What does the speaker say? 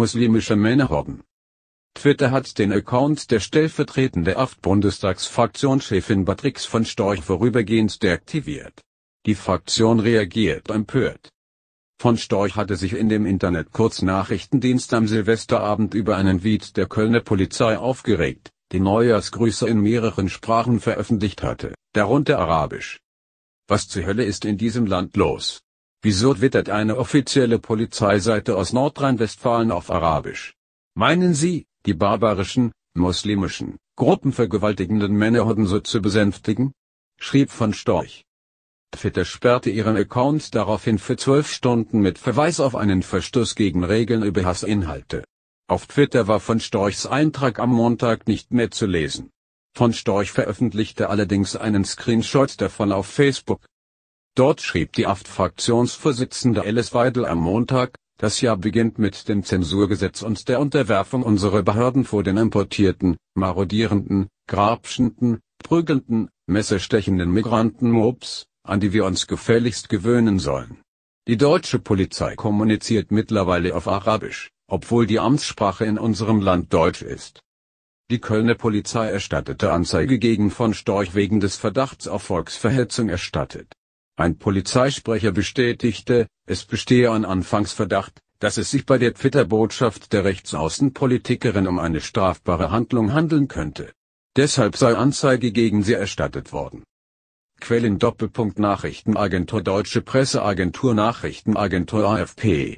muslimische Männerhorden. Twitter hat den Account der stellvertretende AfD-Bundestagsfraktionschefin Patrix von Storch vorübergehend deaktiviert. Die Fraktion reagiert empört. Von Storch hatte sich in dem Internet Kurznachrichtendienst am Silvesterabend über einen Viet der Kölner Polizei aufgeregt, die Neujahrsgrüße in mehreren Sprachen veröffentlicht hatte, darunter Arabisch. Was zur Hölle ist in diesem Land los? Wieso twittert eine offizielle Polizeiseite aus Nordrhein-Westfalen auf Arabisch? Meinen Sie, die barbarischen, muslimischen, gruppenvergewaltigenden Männerhoden so zu besänftigen? schrieb von Storch. Twitter sperrte ihren Account daraufhin für zwölf Stunden mit Verweis auf einen Verstoß gegen Regeln über Hassinhalte. Auf Twitter war von Storchs Eintrag am Montag nicht mehr zu lesen. Von Storch veröffentlichte allerdings einen Screenshot davon auf Facebook. Dort schrieb die Aft-Fraktionsvorsitzende Alice Weidel am Montag, das Jahr beginnt mit dem Zensurgesetz und der Unterwerfung unserer Behörden vor den importierten, marodierenden, grabschenden, prügelnden, messerstechenden Migranten-Mobs, an die wir uns gefälligst gewöhnen sollen. Die deutsche Polizei kommuniziert mittlerweile auf Arabisch, obwohl die Amtssprache in unserem Land Deutsch ist. Die Kölner Polizei erstattete Anzeige gegen von Storch wegen des Verdachts auf Volksverhetzung erstattet. Ein Polizeisprecher bestätigte, es bestehe ein Anfangsverdacht, dass es sich bei der Twitter-Botschaft der Rechtsaußenpolitikerin um eine strafbare Handlung handeln könnte. Deshalb sei Anzeige gegen sie erstattet worden. Quellen Doppelpunkt Nachrichtenagentur Deutsche Presseagentur Nachrichtenagentur AFP